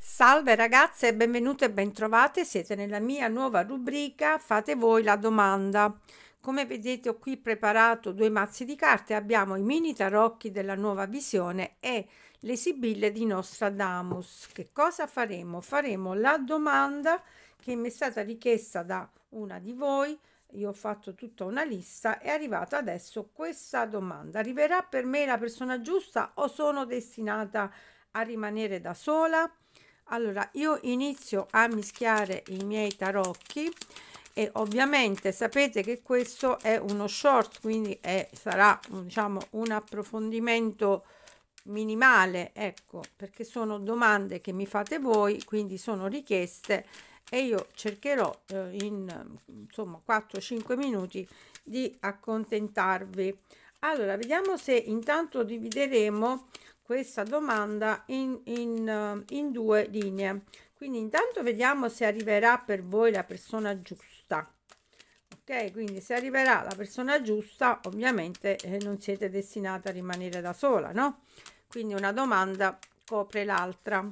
Salve ragazze, benvenute e bentrovate. Siete nella mia nuova rubrica Fate voi la domanda. Come vedete ho qui preparato due mazzi di carte. Abbiamo i mini tarocchi della nuova visione e le sibille di Nostradamus. Che cosa faremo? Faremo la domanda che mi è stata richiesta da una di voi. Io ho fatto tutta una lista, è arrivata adesso questa domanda. Arriverà per me la persona giusta o sono destinata a rimanere da sola? allora io inizio a mischiare i miei tarocchi e ovviamente sapete che questo è uno short quindi è, sarà diciamo un approfondimento minimale ecco perché sono domande che mi fate voi quindi sono richieste e io cercherò eh, in insomma 4-5 minuti di accontentarvi allora vediamo se intanto divideremo questa domanda in, in, eh, in due linee quindi intanto vediamo se arriverà per voi la persona giusta ok quindi se arriverà la persona giusta ovviamente eh, non siete destinati a rimanere da sola no quindi una domanda copre l'altra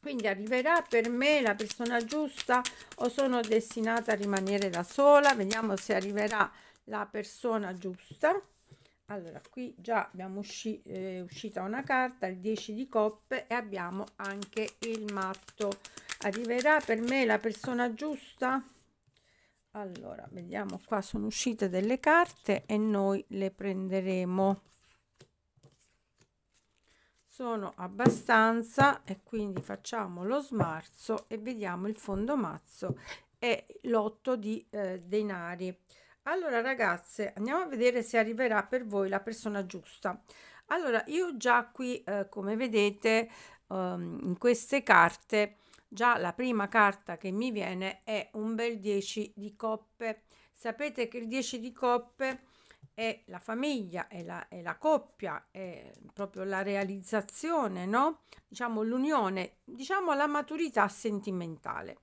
quindi arriverà per me la persona giusta o sono destinata a rimanere da sola vediamo se arriverà la persona giusta allora qui già abbiamo usci eh, uscita una carta il 10 di coppe e abbiamo anche il matto arriverà per me la persona giusta allora vediamo qua sono uscite delle carte e noi le prenderemo sono abbastanza e quindi facciamo lo smarzo e vediamo il fondo mazzo e l'otto di eh, denari allora ragazze, andiamo a vedere se arriverà per voi la persona giusta. Allora, io già qui, eh, come vedete, um, in queste carte, già la prima carta che mi viene è un bel 10 di coppe. Sapete che il 10 di coppe è la famiglia, è la, è la coppia, è proprio la realizzazione, no? Diciamo l'unione, diciamo la maturità sentimentale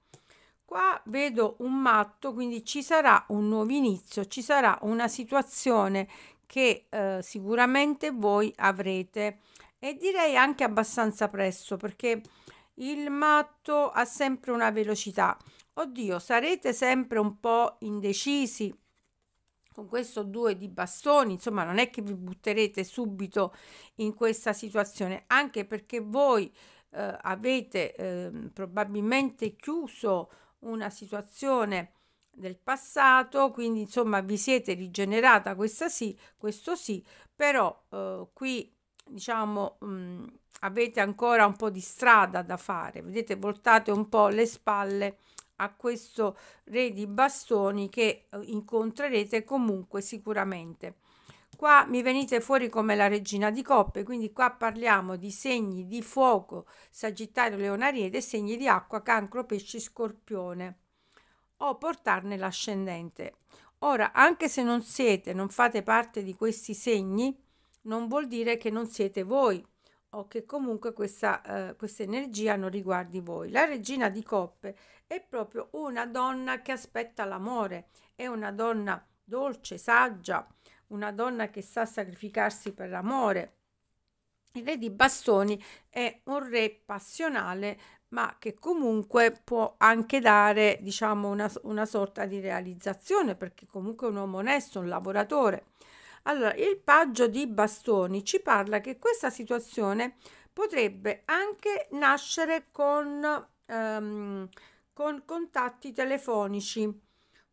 qua vedo un matto, quindi ci sarà un nuovo inizio, ci sarà una situazione che eh, sicuramente voi avrete e direi anche abbastanza presto perché il matto ha sempre una velocità. Oddio, sarete sempre un po' indecisi con questo due di bastoni, insomma non è che vi butterete subito in questa situazione, anche perché voi eh, avete eh, probabilmente chiuso una situazione del passato, quindi insomma vi siete rigenerata questa sì, questo sì, però eh, qui diciamo mh, mm, avete ancora un po' di strada da fare, vedete voltate un po' le spalle a questo re di bastoni che eh, incontrerete comunque sicuramente qua mi venite fuori come la regina di coppe, quindi qua parliamo di segni di fuoco, sagittario, leone, ariete, segni di acqua, cancro, pesci, scorpione o portarne l'ascendente. Ora, anche se non siete, non fate parte di questi segni, non vuol dire che non siete voi o che comunque questa, eh, questa energia non riguardi voi. La regina di coppe è proprio una donna che aspetta l'amore, è una donna dolce, saggia, una donna che sa sacrificarsi per l'amore. Il re di bastoni è un re passionale, ma che comunque può anche dare, diciamo, una, una sorta di realizzazione, perché comunque è un uomo onesto, un lavoratore. Allora, il paggio di bastoni ci parla che questa situazione potrebbe anche nascere con, ehm, con contatti telefonici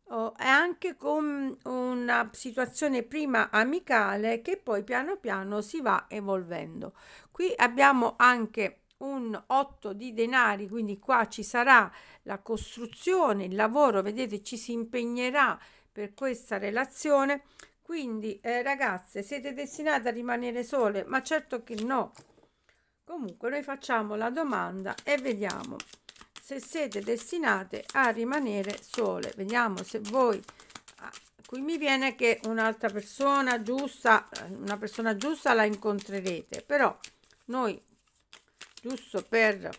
oh, è anche con una situazione prima amicale che poi piano piano si va evolvendo. Qui abbiamo anche un 8 di denari, quindi qua ci sarà la costruzione, il lavoro, vedete ci si impegnerà per questa relazione. Quindi eh, ragazze, siete destinate a rimanere sole? Ma certo che no. Comunque noi facciamo la domanda e vediamo se siete destinate a rimanere sole vediamo se voi ah, qui mi viene che un'altra persona giusta eh, una persona giusta la incontrerete però noi giusto per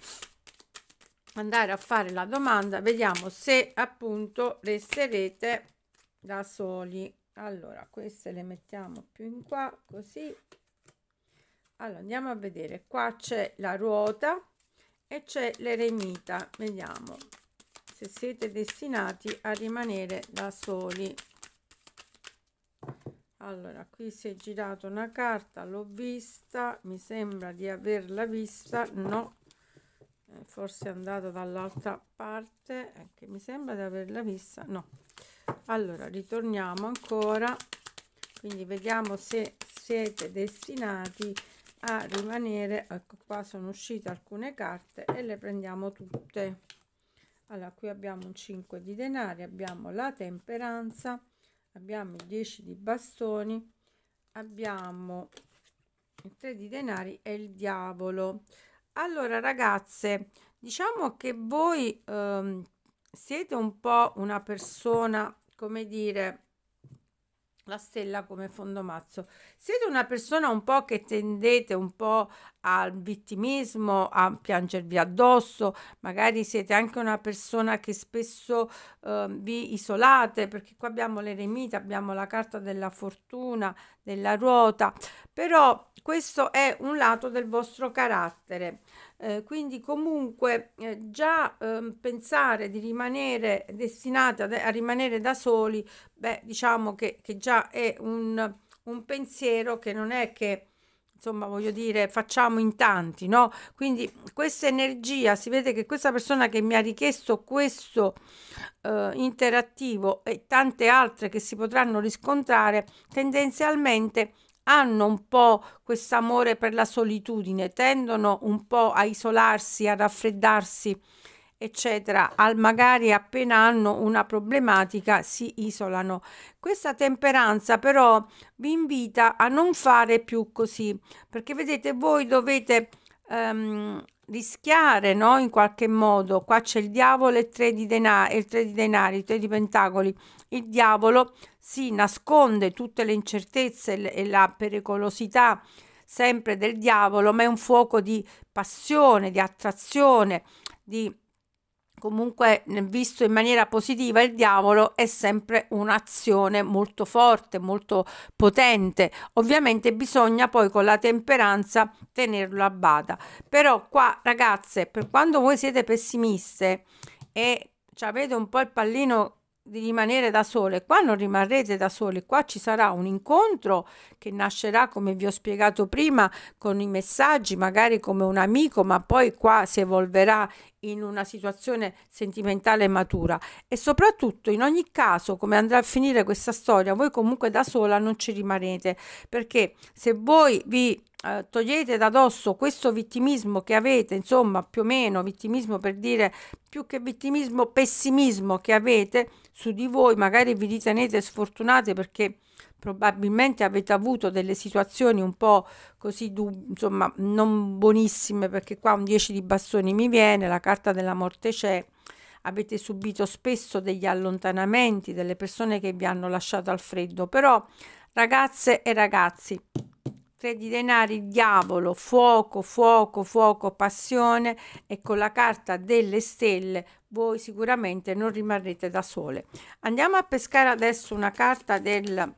andare a fare la domanda vediamo se appunto resterete da soli allora queste le mettiamo più in qua così allora andiamo a vedere qua c'è la ruota e c'è l'eremita vediamo se siete destinati a rimanere da soli allora qui si è girato una carta l'ho vista mi sembra di averla vista no eh, forse è andata dall'altra parte anche eh, mi sembra di averla vista no allora ritorniamo ancora quindi vediamo se siete destinati a a rimanere ecco qua sono uscite alcune carte e le prendiamo tutte allora qui abbiamo un 5 di denari abbiamo la temperanza abbiamo il 10 di bastoni abbiamo il 3 di denari e il diavolo allora ragazze diciamo che voi ehm, siete un po' una persona come dire la stella come fondomazzo. Siete una persona un po' che tendete un po' al vittimismo, a piangervi addosso, magari siete anche una persona che spesso eh, vi isolate, perché qua abbiamo l'eremita, abbiamo la carta della fortuna, della ruota, però questo è un lato del vostro carattere. Eh, quindi comunque eh, già eh, pensare di rimanere destinati a, a, rimanere da soli, beh, diciamo che, che già è un, un pensiero che non è che insomma voglio dire facciamo in tanti no quindi questa energia si vede che questa persona che mi ha richiesto questo eh, interattivo e tante altre che si potranno riscontrare tendenzialmente hanno un po' questo amore per la solitudine tendono un po' a isolarsi a raffreddarsi eccetera, al magari appena hanno una problematica si isolano. Questa temperanza però vi invita a non fare più così, perché vedete voi dovete ehm, rischiare no? in qualche modo. Qua c'è il diavolo e tre di denari, il tre di denari, tre di pentacoli. Il diavolo si nasconde tutte le incertezze e la pericolosità sempre del diavolo, ma è un fuoco di passione, di attrazione, di comunque visto in maniera positiva il diavolo è sempre un'azione molto forte, molto potente. Ovviamente bisogna poi con la temperanza tenerlo a bada. Però qua ragazze, per quando voi siete pessimiste e avete un po' il pallino di rimanere da sole, qua non rimarrete da sole, qua ci sarà un incontro che nascerà come vi ho spiegato prima con i messaggi, magari come un amico, ma poi qua si evolverà in una situazione sentimentale matura e soprattutto in ogni caso come andrà a finire questa storia voi comunque da sola non ci rimarrete perché se voi vi eh, togliete da dosso questo vittimismo che avete insomma più o meno vittimismo per dire più che vittimismo pessimismo che avete su di voi magari vi ritenete sfortunate perché probabilmente avete avuto delle situazioni un po' così, insomma, non buonissime, perché qua un 10 di bastoni mi viene, la carta della morte c'è, avete subito spesso degli allontanamenti, delle persone che vi hanno lasciato al freddo, però ragazze e ragazzi, tre di denari, diavolo, fuoco, fuoco, fuoco, passione e con la carta delle stelle voi sicuramente non rimarrete da sole. Andiamo a pescare adesso una carta del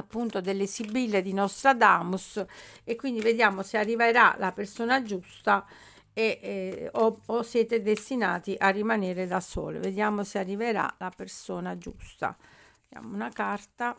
appunto delle sibille di Nostradamus e quindi vediamo se arriverà la persona giusta e, eh, o, o, siete destinati a rimanere da sole. Vediamo se arriverà la persona giusta. Vediamo una carta.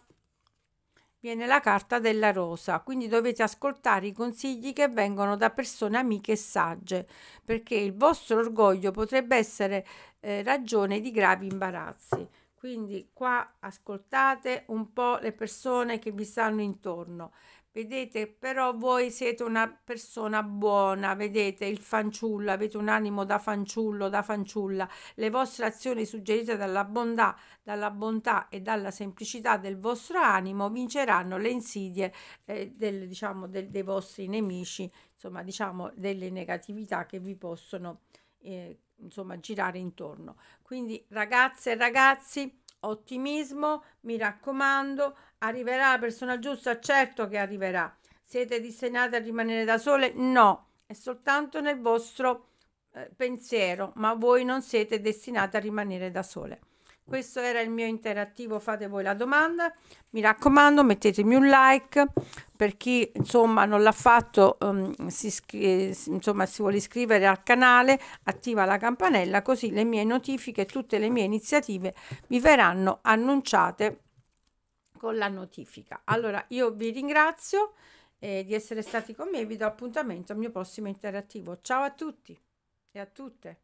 Viene la carta della rosa, quindi dovete ascoltare i consigli che vengono da persone amiche e sagge, perché il vostro orgoglio potrebbe essere eh, ragione di gravi imbarazzi quindi qua ascoltate un po' le persone che vi stanno intorno vedete però voi siete una persona buona vedete il fanciullo avete un animo da fanciullo da fanciulla le vostre azioni suggerite dalla bontà dalla bontà e dalla semplicità del vostro animo vinceranno le insidie eh, del, diciamo del, dei vostri nemici insomma diciamo delle negatività che vi possono eh, insomma girare intorno. Quindi ragazze e ragazzi, ottimismo, mi raccomando, arriverà la persona giusta, certo che arriverà. Siete destinate a rimanere da sole? No, è soltanto nel vostro eh, pensiero, ma voi non siete destinate a rimanere da sole questo era il mio interattivo fate voi la domanda mi raccomando mettetemi un like per chi insomma non l'ha fatto um, si, insomma, si vuole iscrivere al canale attiva la campanella così le mie notifiche e tutte le mie iniziative vi verranno annunciate con la notifica allora io vi ringrazio eh, di essere stati con me vi do appuntamento al mio prossimo interattivo ciao a tutti e a tutte